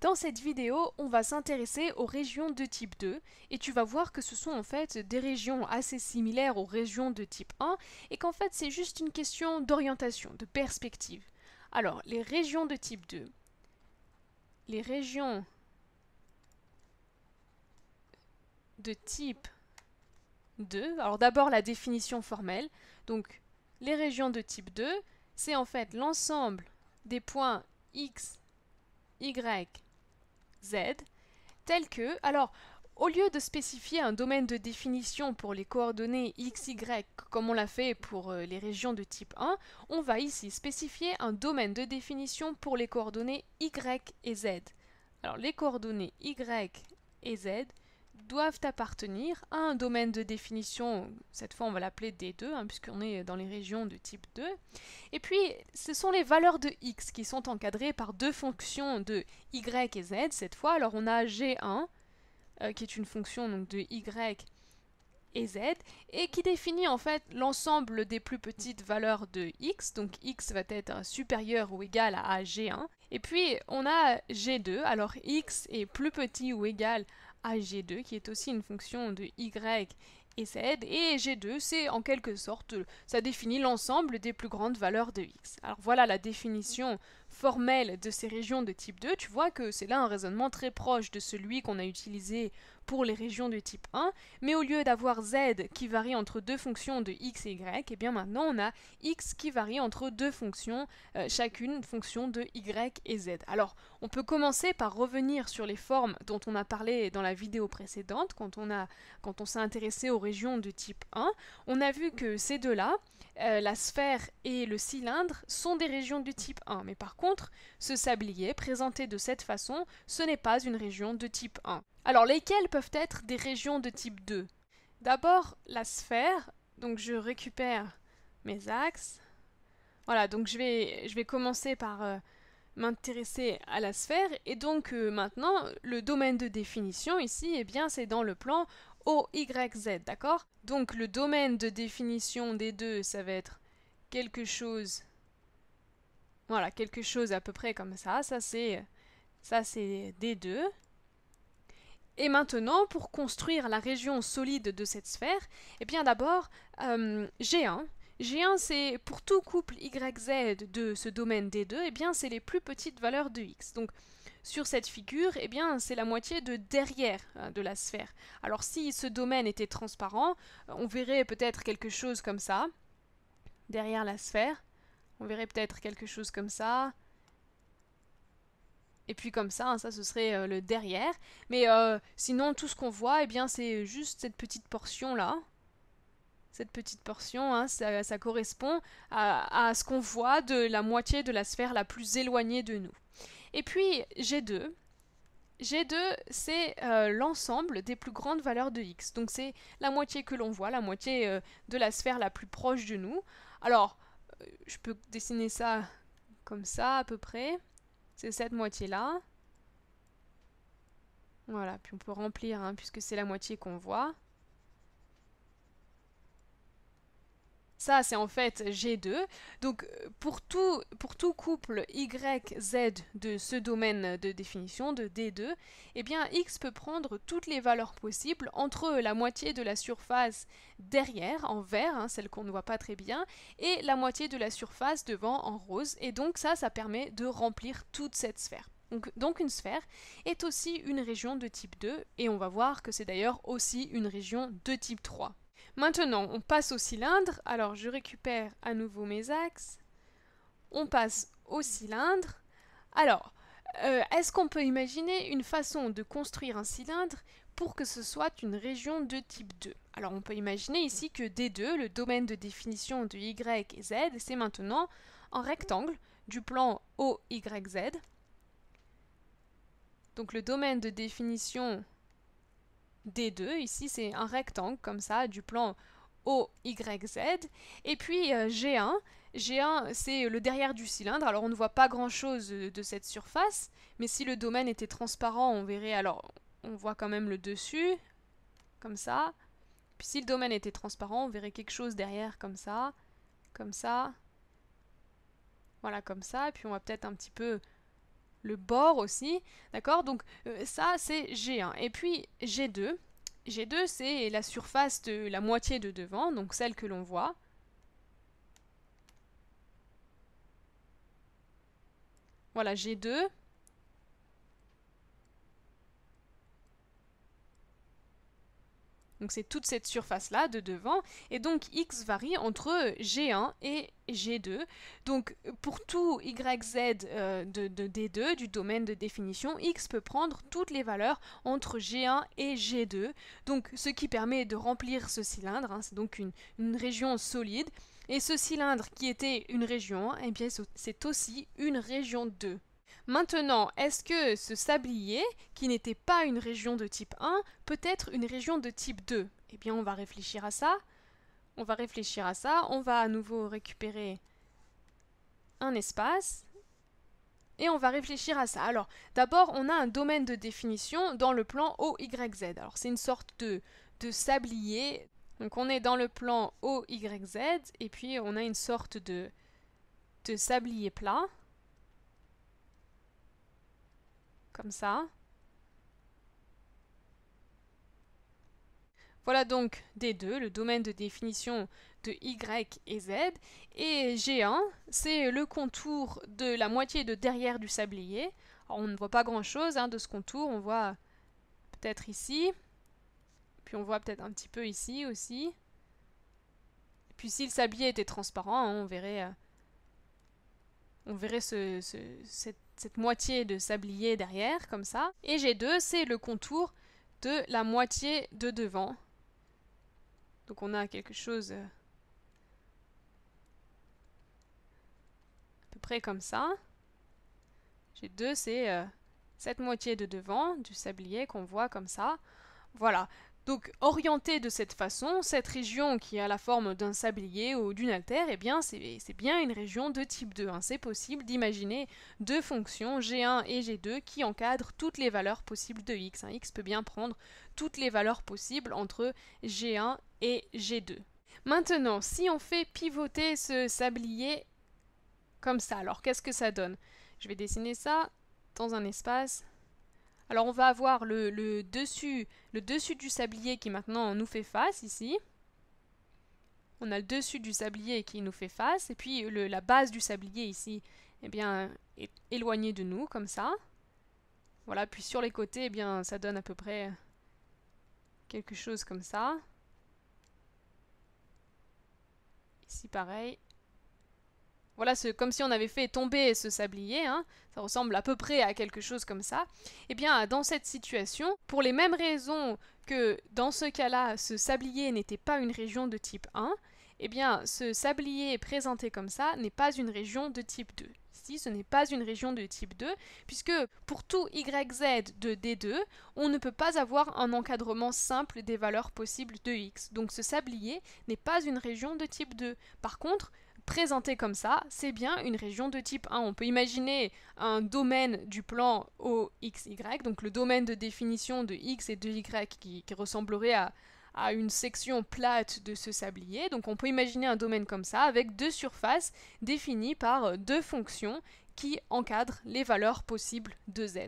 Dans cette vidéo, on va s'intéresser aux régions de type 2 et tu vas voir que ce sont en fait des régions assez similaires aux régions de type 1 et qu'en fait c'est juste une question d'orientation, de perspective. Alors, les régions de type 2. Les régions de type 2. Alors d'abord la définition formelle. Donc les régions de type 2, c'est en fait l'ensemble des points x, y, Z, tel que, alors, au lieu de spécifier un domaine de définition pour les coordonnées x, y, comme on l'a fait pour euh, les régions de type 1, on va ici spécifier un domaine de définition pour les coordonnées y et z. Alors les coordonnées y et z doivent appartenir à un domaine de définition, cette fois on va l'appeler D2, hein, puisqu'on est dans les régions de type 2. Et puis ce sont les valeurs de x qui sont encadrées par deux fonctions de y et z cette fois. Alors on a g1, euh, qui est une fonction donc, de y et z, et qui définit en fait l'ensemble des plus petites valeurs de x, donc x va être supérieur ou égal à g1. Et puis on a g2, alors x est plus petit ou égal à à g2 qui est aussi une fonction de y et z et g2 c'est en quelque sorte ça définit l'ensemble des plus grandes valeurs de x. Alors voilà la définition formelle de ces régions de type 2, tu vois que c'est là un raisonnement très proche de celui qu'on a utilisé pour les régions de type 1, mais au lieu d'avoir z qui varie entre deux fonctions de x et y, et eh bien maintenant on a x qui varie entre deux fonctions, euh, chacune fonction de y et z. Alors on peut commencer par revenir sur les formes dont on a parlé dans la vidéo précédente, quand on, quand on s'est intéressé aux régions de type 1, on a vu que ces deux-là, euh, la sphère et le cylindre sont des régions du type 1, mais par contre, ce sablier présenté de cette façon, ce n'est pas une région de type 1. Alors lesquelles peuvent être des régions de type 2 D'abord la sphère, donc je récupère mes axes. Voilà, donc je vais, je vais commencer par euh, m'intéresser à la sphère et donc euh, maintenant le domaine de définition ici, eh bien c'est dans le plan O, Y, Z, d'accord Donc le domaine de définition des deux, ça va être quelque chose... Voilà, quelque chose à peu près comme ça. Ça, c'est ça c'est D2. Et maintenant, pour construire la région solide de cette sphère, eh bien d'abord, G1. Euh, G1, c'est pour tout couple YZ de ce domaine D2, eh bien c'est les plus petites valeurs de X. Donc sur cette figure, eh bien, c'est la moitié de derrière hein, de la sphère. Alors si ce domaine était transparent, euh, on verrait peut-être quelque chose comme ça, derrière la sphère. On verrait peut-être quelque chose comme ça. Et puis comme ça, hein, ça ce serait euh, le derrière. Mais euh, sinon, tout ce qu'on voit, eh bien, c'est juste cette petite portion-là cette petite portion, hein, ça, ça, correspond à ce qu'on voit de la moitié de la sphère la plus éloignée de nous. Et puis G2. G2, c'est euh, l'ensemble des plus grandes valeurs de x. Donc c'est la moitié que l'on voit, la moitié euh, de la sphère la plus proche de nous. Alors, euh, je peux dessiner ça comme ça à peu près. C'est cette moitié-là. Voilà, puis on peut remplir, hein, puisque c'est la moitié qu'on voit. Ça, c'est en fait G2. Donc, euh, pour tout, couple YZ de ce domaine de définition, de D2, eh bien, X peut prendre toutes les valeurs possibles entre la moitié de la surface derrière, en vert, hein, celle qu'on ne voit pas très bien, et la moitié de la surface devant, en rose. Et donc, ça, ça permet de remplir toute cette sphère. donc, une sphère est aussi une région de type 2, et on va voir que c'est d'ailleurs aussi une région de type 3. Maintenant, on passe au cylindre. Alors, je récupère à nouveau mes axes. On passe au cylindre. Alors, euh, est-ce qu'on peut imaginer une façon de construire un cylindre pour que ce soit une région de type 2 Alors, on peut imaginer ici que D2, le domaine de définition de Y et Z, c'est maintenant un rectangle du plan OYZ. Donc, le domaine de définition D2. Ici, c'est un rectangle comme ça, du plan O, Y, Z. Et puis G1. Euh, G1, c'est le derrière du cylindre. Alors, on ne voit pas grand-chose de cette surface, mais si le domaine était transparent, on verrait. Alors, on voit quand même le dessus, comme ça. Puis si le domaine était transparent, on verrait quelque chose derrière, comme ça, comme ça. Voilà, comme ça. Et puis on va peut-être un petit peu le bord aussi, d'accord Donc euh, ça c'est G1. Et puis G2, G2 c'est la surface de la moitié de devant, donc celle que l'on voit. Voilà, G2. Donc c'est toute cette surface-là de devant. Et donc x varie entre g1 et g2. Donc pour tout yz euh, de, d2, du domaine de définition, x peut prendre toutes les valeurs entre g1 et g2. Donc ce qui permet de remplir ce cylindre. Hein, c'est donc une, région solide. Et ce cylindre qui était une région, eh bien c'est aussi une région 2. Maintenant, est-ce que ce sablier, qui n'était pas une région de type 1, peut être une région de type 2 Eh bien, on va réfléchir à ça. On va réfléchir à ça. On va à nouveau récupérer un espace et on va réfléchir à ça. Alors, d'abord, on a un domaine de définition dans le plan OYZ. Alors, c'est une sorte de, de, sablier. Donc, on est dans le plan OYZ, et puis on a une sorte de sablier plat. Comme ça. Voilà donc D2, le domaine de définition de Y et Z. Et G1, c'est le contour de la moitié de derrière du sablier. on ne voit pas grand-chose hein, de ce contour. On voit peut-être ici. Puis on voit peut-être un petit peu ici aussi. Puis si le sablier était transparent, hein, on verrait, euh, on verrait cette cette moitié de sablier derrière, comme ça. Et j'ai 2 c'est le contour de la moitié de devant. Donc on a quelque chose euh, à peu près comme ça. J'ai 2 c'est euh, cette moitié de devant du sablier qu'on voit comme ça. Voilà. Donc orientée de cette façon, cette région qui a la forme d'un sablier ou d'une altère, eh bien c'est bien une région de type 2. Hein. C'est possible d'imaginer deux fonctions g1 et g2 qui encadrent toutes les valeurs possibles de x. Hein. x peut bien prendre toutes les valeurs possibles entre g1 et g2. Maintenant, si on fait pivoter ce sablier comme ça, alors qu'est-ce que ça donne Je vais dessiner ça dans un espace alors on va avoir le, dessus, le dessus du sablier qui maintenant nous fait face ici. On a le dessus du sablier qui nous fait face. Et puis la base du sablier ici eh bien, est éloignée de nous comme ça. Voilà, puis sur les côtés, eh bien, ça donne à peu près quelque chose comme ça. Ici pareil. Voilà, comme si on avait fait tomber ce sablier, hein. ça ressemble à peu près à quelque chose comme ça. Et eh bien, dans cette situation, pour les mêmes raisons que dans ce cas-là, ce sablier n'était pas une région de type 1, eh bien, ce sablier présenté comme ça n'est pas une région de type 2. Si ce n'est pas une région de type 2, puisque pour tout YZ de D2, on ne peut pas avoir un encadrement simple des valeurs possibles de X. Donc ce sablier n'est pas une région de type 2. Par contre, Présenté comme ça, c'est bien une région de type 1. On peut imaginer un domaine du plan OXY, donc le domaine de définition de X et de Y qui, ressemblerait à, à une section plate de ce sablier. Donc on peut imaginer un domaine comme ça avec deux surfaces définies par deux fonctions qui encadrent les valeurs possibles de z.